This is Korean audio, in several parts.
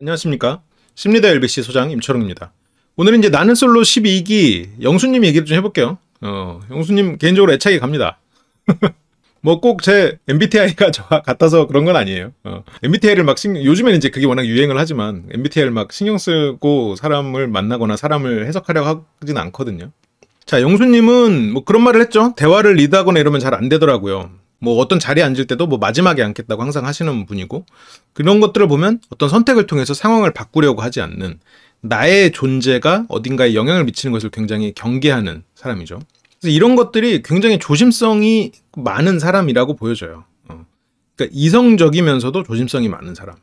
안녕하십니까 심리대 LBC 소장 임철웅입니다 오늘은 이제 나는 솔로 12기 영수님 얘기를 좀 해볼게요 어, 영수님 개인적으로 애착이 갑니다 뭐 꼭 제 MBTI가 저와 같아서 그런 건 아니에요 어, MBTI를 막 신경 요즘에는 이제 그게 워낙 유행을 하지만 MBTI를 막 신경 쓰고 사람을 만나거나 사람을 해석하려고 하진 않거든요 자 영수님은 뭐 그런 말을 했죠 대화를 리드하거나 이러면 잘 안 되더라고요 뭐 어떤 자리에 앉을 때도 뭐 마지막에 앉겠다고 항상 하시는 분이고 그런 것들을 보면 어떤 선택을 통해서 상황을 바꾸려고 하지 않는 나의 존재가 어딘가에 영향을 미치는 것을 굉장히 경계하는 사람이죠. 그래서 이런 것들이 굉장히 조심성이 많은 사람이라고 보여져요. 어. 그러니까 이성적이면서도 조심성이 많은 사람.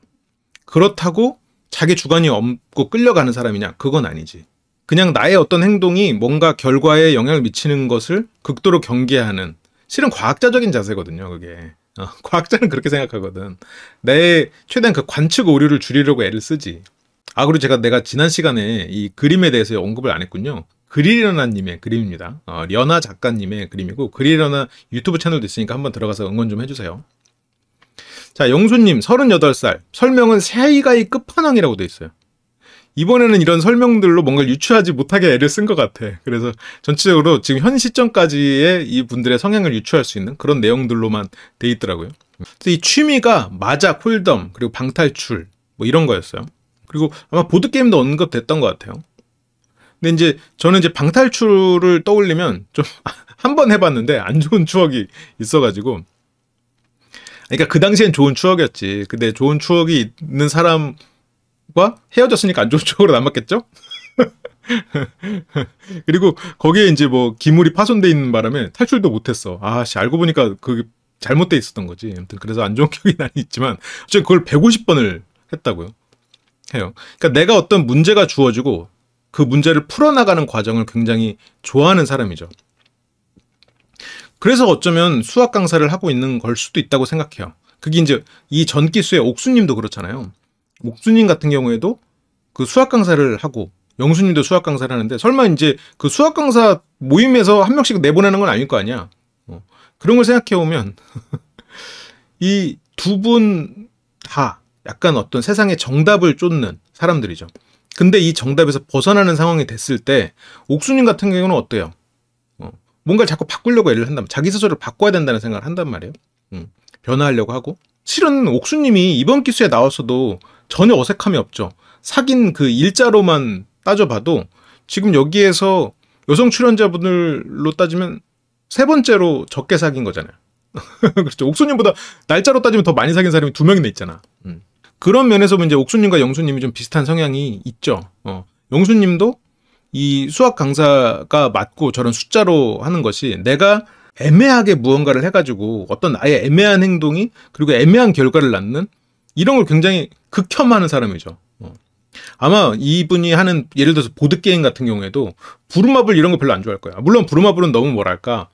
그렇다고 자기 주관이 없고 끌려가는 사람이냐? 그건 아니지. 그냥 나의 어떤 행동이 뭔가 결과에 영향을 미치는 것을 극도로 경계하는 실은 과학자적인 자세거든요, 그게. 어, 과학자는 그렇게 생각하거든. 내 최대한 그 관측 오류를 줄이려고 애를 쓰지. 아 그리고 제가 내가 지난 시간에 이 그림에 대해서 언급을 안 했군요. 그릴러나님의 그림입니다. 어, 려나 작가님의 그림이고 그릴러나 유튜브 채널도 있으니까 한번 들어가서 응원 좀 해주세요. 자 영수님 38살 설명은 새아이가의 끝판왕이라고 돼 있어요. 이번에는 이런 설명들로 뭔가를 유추하지 못하게 애를 쓴 것 같아. 그래서 전체적으로 지금 현 시점까지의 이 분들의 성향을 유추할 수 있는 그런 내용들로만 돼 있더라고요. 그래서 이 취미가 마작, 콜덤 그리고 방탈출 뭐 이런 거였어요. 그리고 아마 보드 게임도 언급됐던 것 같아요. 근데 이제 저는 이제 방탈출을 떠올리면 좀 한 번 해봤는데 안 좋은 추억이 있어가지고 그러니까 그 당시엔 좋은 추억이었지. 근데 좋은 추억이 있는 사람 과 헤어졌으니까 안 좋은 쪽으로 남았겠죠? 그리고 거기에 이제 뭐 기물이 파손돼 있는 바람에 탈출도 못했어. 아씨 알고 보니까 그게 잘못돼 있었던 거지. 아무튼 그래서 안 좋은 기억이 나니 있지만 어쨌든 그걸 150번을 했다고요. 해요. 그러니까 내가 어떤 문제가 주어지고 그 문제를 풀어나가는 과정을 굉장히 좋아하는 사람이죠. 그래서 어쩌면 수학 강사를 하고 있는 걸 수도 있다고 생각해요. 그게 이제 이 전기수의 옥수님도 그렇잖아요. 옥수님 같은 경우에도 그 수학 강사를 하고 영수님도 수학 강사를 하는데 설마 이제 그 수학 강사 모임에서 한 명씩 내보내는 건 아닐 거 아니야. 어. 그런 걸 생각해 보면 이 두 분 다 약간 어떤 세상의 정답을 쫓는 사람들이죠. 근데 이 정답에서 벗어나는 상황이 됐을 때 옥수님 같은 경우는 어때요? 어. 뭔가 를 자꾸 바꾸려고 애를 한다면 자기 스스로를 바꿔야 된다는 생각을 한단 말이에요. 음. 변화하려고 하고 실은 옥수님이 이번 기수에 나왔어도 전혀 어색함이 없죠. 사귄 그 일자로만 따져봐도 지금 여기에서 여성 출연자분들로 따지면 세 번째로 적게 사귄 거잖아요. 그렇죠. 옥수님보다 날짜로 따지면 더 많이 사귄 사람이 두 명이나 있잖아. 음. 그런 면에서 이제 옥수님과 영수님이 좀 비슷한 성향이 있죠. 어. 영수님도 이 수학 강사가 맞고 저런 숫자로 하는 것이 내가 애매하게 무언가를 해가지고 어떤 아예 애매한 행동이 그리고 애매한 결과를 낳는 이런 걸 굉장히 극혐하는 사람이죠. 어. 아마 이분이 하는 예를 들어서 보드 게임 같은 경우에도 부루마블 이런 거 별로 안 좋아할 거야. 물론 부루마블은 너무 뭐랄까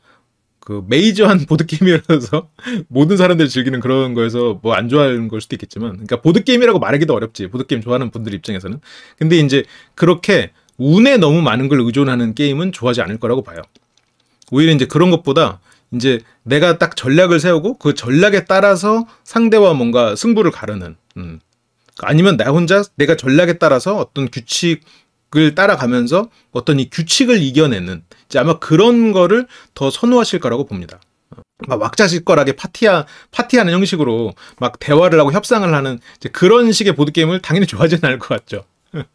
그 메이저한 보드 게임이라서 모든 사람들이 즐기는 그런 거에서 뭐 안 좋아하는 걸 수도 있겠지만, 그러니까 보드 게임이라고 말하기도 어렵지. 보드 게임 좋아하는 분들 입장에서는. 근데 이제 그렇게 운에 너무 많은 걸 의존하는 게임은 좋아하지 않을 거라고 봐요. 오히려 이제 그런 것보다 이제 내가 딱 전략을 세우고 그 전략에 따라서 상대와 뭔가 승부를 가르는 음. 아니면 나 혼자 내가 전략에 따라서 어떤 규칙을 따라가면서 어떤 이 규칙을 이겨내는 이제 아마 그런 거를 더 선호하실 거라고 봅니다. 막왁자지거라게 파티하, 파티하는 형식으로 막 대화를 하고 협상을 하는 그런 식의 보드게임을 당연히 좋아하지는 않을 것 같죠.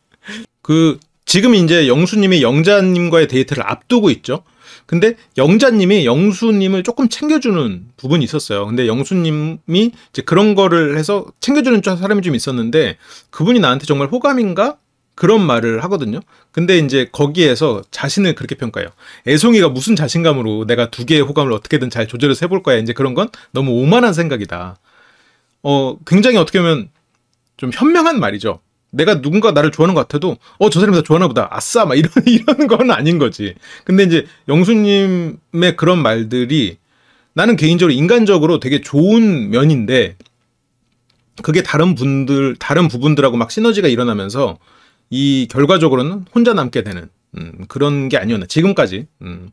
그, 지금 이제 영수님이 영자님과의 데이트를 앞두고 있죠. 근데 영자님이 영수님을 조금 챙겨주는 부분이 있었어요. 근데 영수님이 이제 그런 거를 해서 챙겨주는 사람이 좀 있었는데 그분이 나한테 정말 호감인가? 그런 말을 하거든요. 근데 이제 거기에서 자신을 그렇게 평가해요. 애송이가 무슨 자신감으로 내가 두 개의 호감을 어떻게든 잘 조절해서 해볼 거야. 이제 그런 건 너무 오만한 생각이다. 어, 굉장히 어떻게 보면 좀 현명한 말이죠. 내가 누군가 나를 좋아하는 것 같아도 어 저 사람이 나 좋아하나 보다 아싸 막 이런 이러는 건 아닌 거지 근데 이제 영수님의 그런 말들이 나는 개인적으로 인간적으로 되게 좋은 면인데 그게 다른 분들 다른 부분들하고 막 시너지가 일어나면서 이 결과적으로는 혼자 남게 되는 음, 그런 게 아니었나 지금까지 음.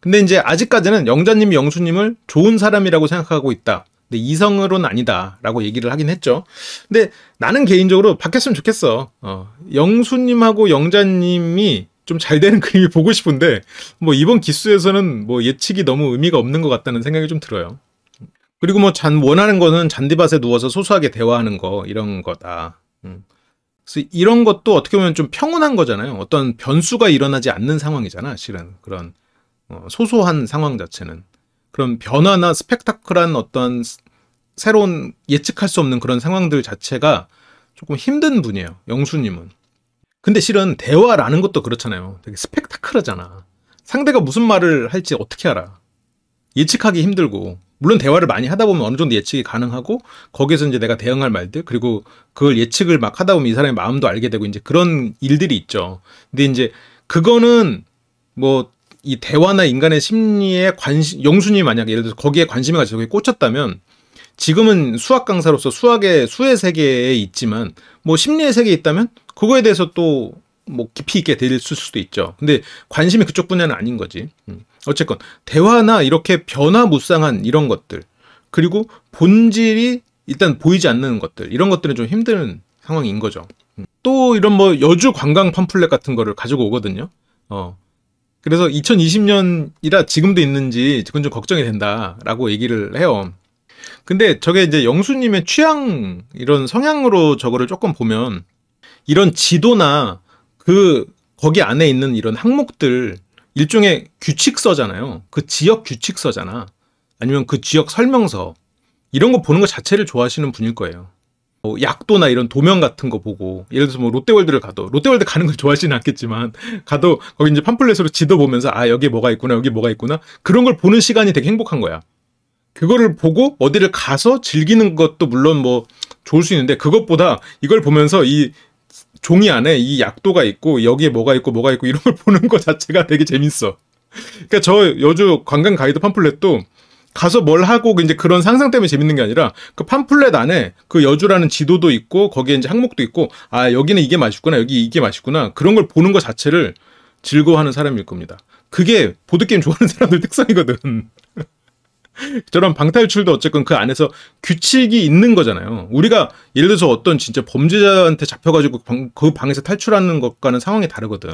근데 이제 아직까지는 영자님이 영수님을 좋은 사람이라고 생각하고 있다 근데 이성으로는 아니다라고 얘기를 하긴 했죠. 근데 나는 개인적으로 바뀌었으면 좋겠어. 어, 영수님하고 영자님이 좀 잘 되는 그림이 보고 싶은데 뭐 이번 기수에서는 뭐 예측이 너무 의미가 없는 것 같다는 생각이 좀 들어요. 그리고 뭐 잔 원하는 거는 잔디밭에 누워서 소소하게 대화하는 거 이런 거다. 음. 그래서 이런 것도 어떻게 보면 좀 평온한 거잖아요. 어떤 변수가 일어나지 않는 상황이잖아, 실은 그런 어, 소소한 상황 자체는. 그런 변화나 스펙타클한 어떤 새로운 예측할 수 없는 그런 상황들 자체가 조금 힘든 분이에요. 영수님은. 근데 실은 대화라는 것도 그렇잖아요. 되게 스펙타클하잖아. 상대가 무슨 말을 할지 어떻게 알아? 예측하기 힘들고 물론 대화를 많이 하다 보면 어느 정도 예측이 가능하고 거기서 이제 내가 대응할 말들 그리고 그걸 예측을 막 하다 보면 이 사람의 마음도 알게 되고 이제 그런 일들이 있죠. 근데 이제 그거는 뭐이 대화나 인간의 심리에 관심 영순이 만약에 예를 들어서 거기에 관심이 가지고 꽂혔다면 지금은 수학 강사로서 수학의 수의 세계에 있지만 뭐 심리의 세계에 있다면 그거에 대해서 또 뭐 깊이 있게 들을 수도 있죠. 근데 관심이 그쪽 분야는 아닌 거지. 음. 어쨌건 대화나 이렇게 변화무쌍한 이런 것들 그리고 본질이 일단 보이지 않는 것들 이런 것들은 좀 힘든 상황인 거죠. 음. 또 이런 뭐 여주 관광 팜플렛 같은 거를 가지고 오거든요. 어, 그래서 2020년이라 지금도 있는지 그건 좀 걱정이 된다라고 얘기를 해요. 근데 저게 이제 영수님의 취향 이런 성향으로 저거를 조금 보면 이런 지도나 그 거기 안에 있는 이런 항목들 일종의 규칙서잖아요. 그 지역 규칙서잖아. 아니면 그 지역 설명서 이런 거 보는 것 자체를 좋아하시는 분일 거예요. 뭐 약도나 이런 도면 같은 거 보고 예를 들어서 뭐 롯데월드를 가도 롯데월드 가는 걸좋아하진 않겠지만 가도 거기 이제 팜플렛으로 지도 보면서 아 여기 뭐가 있구나 여기 뭐가 있구나 그런 걸 보는 시간이 되게 행복한 거야. 그거를 보고 어디를 가서 즐기는 것도 물론 뭐 좋을 수 있는데 그것보다 이걸 보면서 이 종이 안에 이 약도가 있고 여기에 뭐가 있고 뭐가 있고 이런 걸 보는 것 자체가 되게 재밌어. 그러니까 저 여주 관광 가이드 팜플렛도 가서 뭘 하고 이제 그런 상상 때문에 재밌는 게 아니라 그 팜플렛 안에 그 여주라는 지도도 있고 거기에 이제 항목도 있고 아 여기는 이게 맛있구나 여기 이게 맛있구나 그런 걸 보는 것 자체를 즐거워하는 사람일 겁니다. 그게 보드 게임 좋아하는 사람들 특성이거든. 저런 방탈출도 어쨌건 그 안에서 규칙이 있는 거잖아요. 우리가 예를 들어서 어떤 진짜 범죄자한테 잡혀가지고 방, 그 방에서 탈출하는 것과는 상황이 다르거든.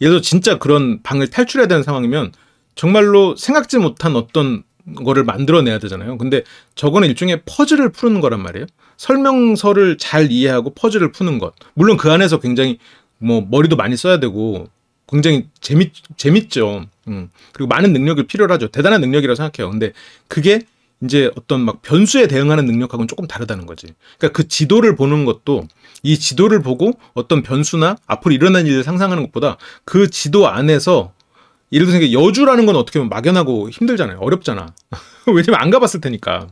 예를 들어 서 진짜 그런 방을 탈출해야 되는 상황이면 정말로 생각지 못한 어떤 거를 만들어내야 되잖아요. 근데 저거는 일종의 퍼즐을 푸는 거란 말이에요. 설명서를 잘 이해하고 퍼즐을 푸는 것. 물론 그 안에서 굉장히 뭐 머리도 많이 써야 되고 굉장히 재밌 재밌죠. 음. 그리고 많은 능력을 필요로 하죠. 대단한 능력이라고 생각해요. 근데 그게 이제 어떤 막 변수에 대응하는 능력하고는 조금 다르다는 거지. 그러니까 그 지도를 보는 것도 이 지도를 보고 어떤 변수나 앞으로 일어날 일을 상상하는 것보다 그 지도 안에서 예를 들어서 여주라는 건 어떻게 보면 막연하고 힘들잖아요. 어렵잖아. 왜냐면 안 가봤을 테니까.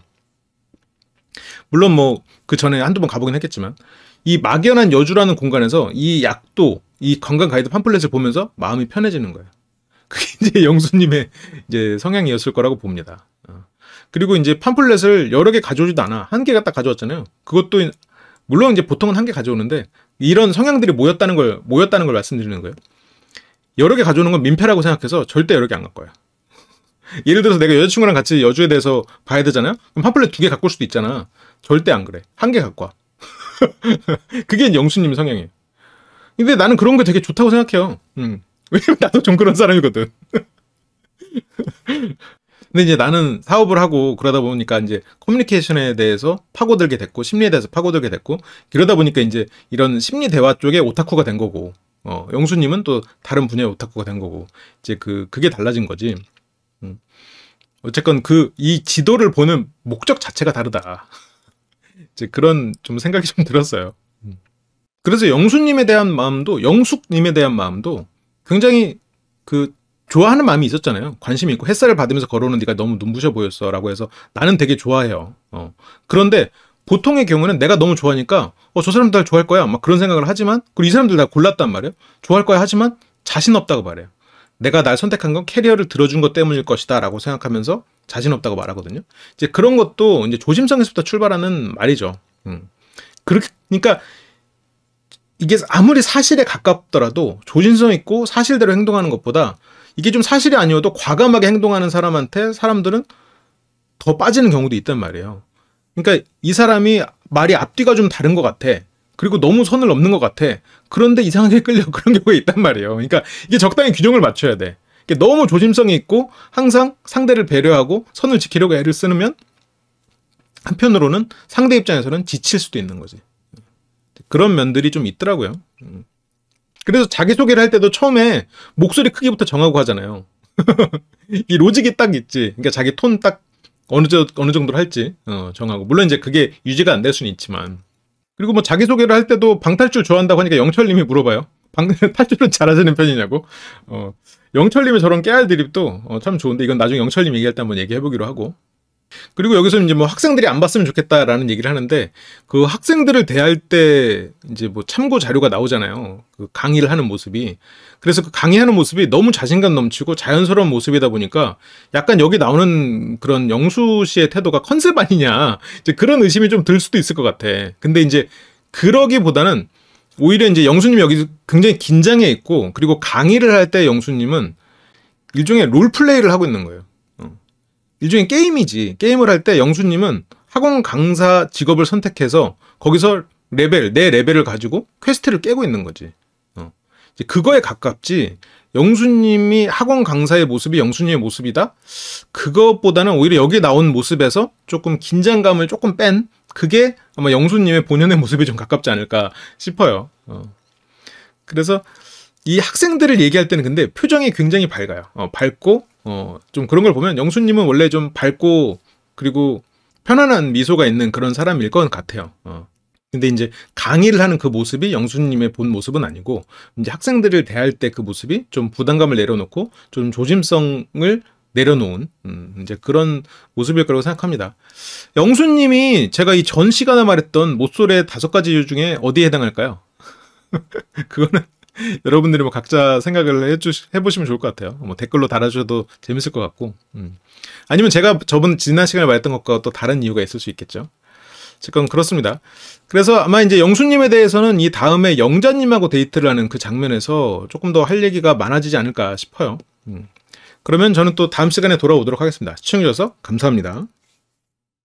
물론 뭐 그 전에 한두 번 가보긴 했겠지만 이 막연한 여주라는 공간에서 이 약도 이 건강 가이드 팜플렛을 보면서 마음이 편해지는 거예요. 그게 이제 영수님의 이제 성향이었을 거라고 봅니다. 어. 그리고 이제 팜플렛을 여러 개 가져오지도 않아. 한 개가 딱 가져왔잖아요. 그것도 물론 이제 보통은 한 개 가져오는데 이런 성향들이 모였다는 걸 모였다는 걸 말씀드리는 거예요. 여러 개 가져오는 건 민폐라고 생각해서 절대 여러 개 안 갈 거야. 예를 들어서 내가 여자친구랑 같이 여주에 대해서 봐야 되잖아요? 그럼 파플렛 두개 갖고 올 수도 있잖아. 절대 안 그래. 한 개 갖고 와. 그게 영수님 성향이에요. 근데 나는 그런 게 되게 좋다고 생각해요. 음. 왜냐면 나도 좀 그런 사람이거든. 근데 이제 나는 사업을 하고 그러다 보니까 이제 커뮤니케이션에 대해서 파고들게 됐고 심리에 대해서 파고들게 됐고 그러다 보니까 이제 이런 심리 대화 쪽에 오타쿠가 된 거고 어, 영수님은 또 다른 분야의 오타쿠가 된 거고 이제 그 그게 달라진 거지. 음. 어쨌건 그 이 지도를 보는 목적 자체가 다르다. 이제 그런 좀 생각이 좀 들었어요. 음. 그래서 영수님에 대한 마음도 영숙님에 대한 마음도 굉장히 그 좋아하는 마음이 있었잖아요. 관심이 있고 햇살을 받으면서 걸어오는 네가 너무 눈부셔 보였어라고 해서 나는 되게 좋아해요. 어. 그런데 보통의 경우는 내가 너무 좋아하니까 어, 저 사람들 다 좋아할 거야. 막 그런 생각을 하지만 그리고 이 사람들 다 골랐단 말이에요. 좋아할 거야 하지만 자신 없다고 말해요. 내가 날 선택한 건 캐리어를 들어준 것 때문일 것이다 라고 생각하면서 자신 없다고 말하거든요. 이제 그런 것도 이제 조심성에서부터 출발하는 말이죠. 음. 그렇게, 그러니까 이게 아무리 사실에 가깝더라도 조심성 있고 사실대로 행동하는 것보다 이게 좀 사실이 아니어도 과감하게 행동하는 사람한테 사람들은 더 빠지는 경우도 있단 말이에요. 그러니까 이 사람이 말이 앞뒤가 좀 다른 것 같아. 그리고 너무 선을 넘는 것 같아. 그런데 이상하게 끌려 그런 경우가 있단 말이에요. 그러니까 이게 적당히 균형을 맞춰야 돼. 너무 조심성이 있고 항상 상대를 배려하고 선을 지키려고 애를 쓰면 한편으로는 상대 입장에서는 지칠 수도 있는 거지. 그런 면들이 좀 있더라고요. 음. 그래서 자기소개를 할 때도 처음에 목소리 크기부터 정하고 하잖아요. 이 로직이 딱 있지. 그러니까 자기 톤딱 어느, 저, 어느 정도로 할지 어, 정하고 물론 이제 그게 유지가 안 될 수는 있지만 그리고 뭐 자기소개를 할 때도 방탈출 좋아한다고 하니까 영철님이 물어봐요 방, 탈출은 잘하시는 편이냐고 어, 영철님의 저런 깨알 드립도 어, 참 좋은데 이건 나중에 영철님 얘기할 때 한번 얘기해보기로 하고 그리고 여기서 이제 뭐 학생들이 안 봤으면 좋겠다라는 얘기를 하는데 그 학생들을 대할 때 이제 뭐 참고 자료가 나오잖아요. 그 강의를 하는 모습이. 그래서 그 강의하는 모습이 너무 자신감 넘치고 자연스러운 모습이다 보니까 약간 여기 나오는 그런 영수 씨의 태도가 컨셉 아니냐. 이제 그런 의심이 좀 들 수도 있을 것 같아. 근데 이제 그러기보다는 오히려 이제 영수님 여기 굉장히 긴장해 있고 그리고 강의를 할 때 영수님은 일종의 롤플레이를 하고 있는 거예요. 일종의 게임이지. 게임을 할 때 영수님은 학원 강사 직업을 선택해서 거기서 레벨, 내 레벨을 가지고 퀘스트를 깨고 있는 거지. 어. 이제 그거에 가깝지. 영수님이 학원 강사의 모습이 영수님의 모습이다? 그것보다는 오히려 여기 나온 모습에서 조금 긴장감을 조금 뺀 그게 아마 영수님의 본연의 모습에 좀 가깝지 않을까 싶어요. 어. 그래서 이 학생들을 얘기할 때는 근데 표정이 굉장히 밝아요. 어, 밝고 어, 좀 그런 걸 보면 영수님은 원래 좀 밝고 그리고 편안한 미소가 있는 그런 사람일 것 같아요. 어. 근데 이제 강의를 하는 그 모습이 영수님의 본 모습은 아니고 이제 학생들을 대할 때 그 모습이 좀 부담감을 내려놓고 좀 조심성을 내려놓은 음, 이제 그런 모습일 거라고 생각합니다. 영수님이 제가 이 전 시간에 말했던 모쏠의 다섯 가지 이유 중에 어디에 해당할까요? 그거는 여러분들이 뭐 각자 생각을 해주 해보시면 좋을 것 같아요. 뭐 댓글로 달아주셔도 재밌을 것 같고, 음. 아니면 제가 저번 지난 시간에 말했던 것과 또 다른 이유가 있을 수 있겠죠. 지금 그렇습니다. 그래서 아마 이제 영수님에 대해서는 이 다음에 영자님하고 데이트를 하는 그 장면에서 조금 더 할 얘기가 많아지지 않을까 싶어요. 음. 그러면 저는 또 다음 시간에 돌아오도록 하겠습니다. 시청해주셔서 감사합니다.